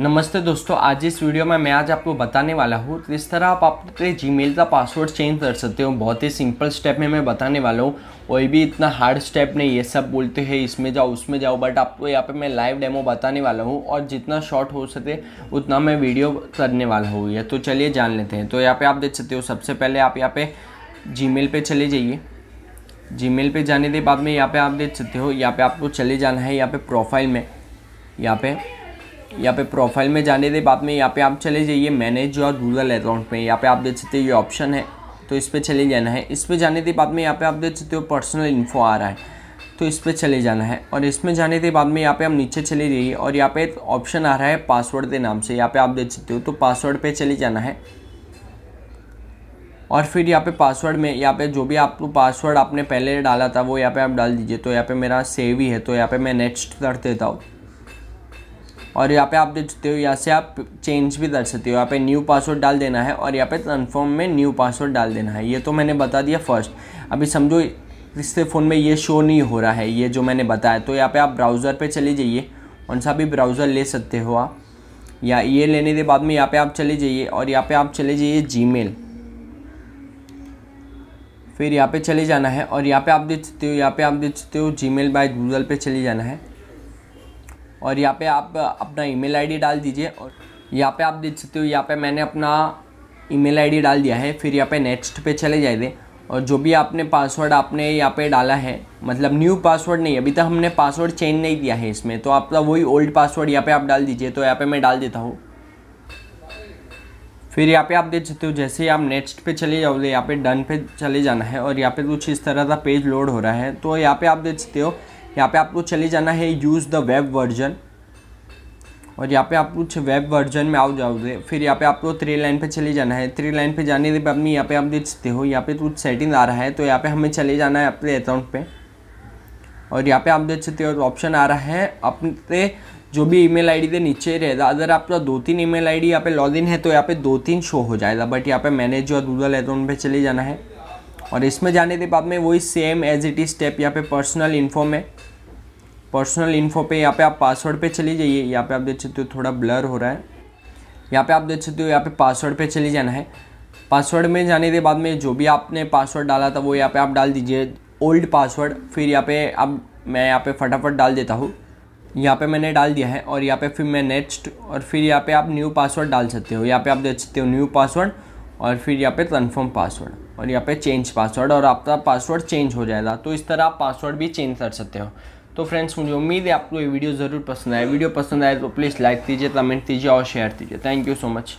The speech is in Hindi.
नमस्ते दोस्तों आज इस वीडियो में मैं आज आपको बताने वाला हूँ किस तरह आप अपने जीमेल का पासवर्ड चेंज कर सकते हो बहुत ही सिंपल स्टेप में मैं बताने वाला हूँ कोई भी इतना हार्ड स्टेप नहीं ये सब बोलते हैं इसमें जाओ उसमें जाओ बट आपको यहाँ पे मैं लाइव डेमो बताने वाला हूँ और जितना शॉर्ट हो सके उतना मैं वीडियो करने वाला हूँ यह तो चलिए जान लेते हैं तो यहाँ पर आप देख सकते हो सबसे पहले आप यहाँ पे जी मेल चले जाइए जी मेल जाने के बाद में यहाँ पर आप देख सकते हो यहाँ पर आपको चले जाना है यहाँ पर प्रोफाइल में यहाँ पर यहाँ पे प्रोफाइल में जाने दे बाद में यहाँ पे आप चले जाइए मैनेज योर गूगल अकाउंट में यहाँ पे आप देख सकते हो ये ऑप्शन है तो इस पर चले जाना है इस पर जाने के बाद में यहाँ पे आप देख सकते हो पर्सनल इन्फो आ रहा है तो इस पर चले जाना है और इसमें जाने के बाद में यहाँ पे हम नीचे चले जाइए और यहाँ पे ऑप्शन आ रहा है पासवर्ड के नाम से यहाँ पे आप देख सकते हो तो पासवर्ड पे चले जाना है और फिर यहाँ पे पासवर्ड में यहाँ पे जो भी आपको पासवर्ड आपने पहले डाला था वो यहाँ पे आप डाल दीजिए तो यहाँ पे मेरा सेव ही है तो यहाँ पे मैं नेक्स्ट कर देता हूँ और यहाँ पे आप देख सकते हो यहाँ से आप चेंज भी कर सकते हो यहाँ पे न्यू पासवर्ड डाल देना है और यहाँ पे कन्फर्म में न्यू पासवर्ड डाल देना है ये तो मैंने बता दिया फर्स्ट अभी समझो इससे फ़ोन में ये शो नहीं हो रहा है ये जो मैंने बताया तो यहाँ पे आप ब्राउज़र पे चले जाइए कौन सा भी ब्राउज़र ले सकते हो आप या ये लेने के बाद में यहाँ पर आप चले जाइए और यहाँ पर आप चले जाइए जी फिर यहाँ पर चले जाना है और यहाँ पर आप देख सकते हो यहाँ पर आप देख सकते हो जी मेल बाय गूगल पे चले जाना है और यहाँ पे आप अपना ईमेल आईडी डाल दीजिए और यहाँ पे आप देख सकते हो यहाँ पे मैंने अपना ईमेल आईडी डाल दिया है फिर यहाँ पे नेक्स्ट पे चले जाइए और जो भी आपने पासवर्ड आपने यहाँ पे डाला है मतलब न्यू पासवर्ड नहीं अभी तक हमने पासवर्ड चेंज नहीं किया है इसमें तो आपका वही ओल्ड पासवर्ड यहाँ पर आप डाल दीजिए तो यहाँ पर मैं डाल देता हूँ फिर यहाँ पे आप देख सकते हो जैसे ही आप नेक्स्ट पे चले जाओगे यहाँ पे डन पे चले जाना है और यहाँ पे कुछ इस तरह का पेज लोड हो रहा है तो यहाँ पे आप देख सकते हो यहाँ पे आपको चले जाना है यूज़ द वेब वर्जन और यहाँ पे आप कुछ वेब वर्जन में आ जाओगे फिर यहाँ पे आपको थ्री लाइन पे चले जाना है थ्री लाइन पे जाने के में यहाँ पे आप देखते हो यहाँ पे कुछ सेटिंग आ रहा है तो यहाँ पे हमें चले जाना है अपने अकाउंट पे और यहाँ पे आप देख सकते हो ऑप्शन आ रहा है अपने जो भी ईमेल आईडी आई नीचे रहेगा अगर आपका दो तीन ईमेल आईडी यहाँ पे लॉगिन है तो यहाँ पे दो तीन शो हो जाएगा बट यहाँ पे मैनेज और गूगल अकाउंट पे चले जाना है और इसमें जाने के बाद में वही same as it is step यहाँ पे पर्सनल इन्फो में पर्सनल इन्फो पे यहाँ पे आप पासवर्ड पे चले जाइए यहाँ पे आप देख सकते हो थोड़ा ब्लर हो रहा है यहाँ पे आप देख सकते हो यहाँ पे पासवर्ड पे चले जाना है पासवर्ड में जाने के बाद में जो भी आपने पासवर्ड डाला था वो यहाँ पे आप डाल दीजिए ओल्ड पासवर्ड फिर यहाँ पे अब मैं यहाँ पे फटाफट डाल देता हूँ यहाँ पे मैंने डाल दिया है और यहाँ पे फिर मैं नेक्स्ट और फिर यहाँ पे आप न्यू पासवर्ड डाल सकते हो यहाँ पे आप देख सकते हो न्यू पासवर्ड और फिर यहाँ पे कन्फर्म पासवर्ड और यहाँ पे चेंज पासवर्ड और आपका पासवर्ड चेंज हो जाएगा तो इस तरह आप पासवर्ड भी चेंज कर सकते हो तो फ्रेंड्स मुझे उम्मीद है आपको ये वीडियो ज़रूर पसंद आए वीडियो पसंद आए तो प्लीज़ लाइक कीजिए कमेंट कीजिए और शेयर कीजिए थैंक यू सो मच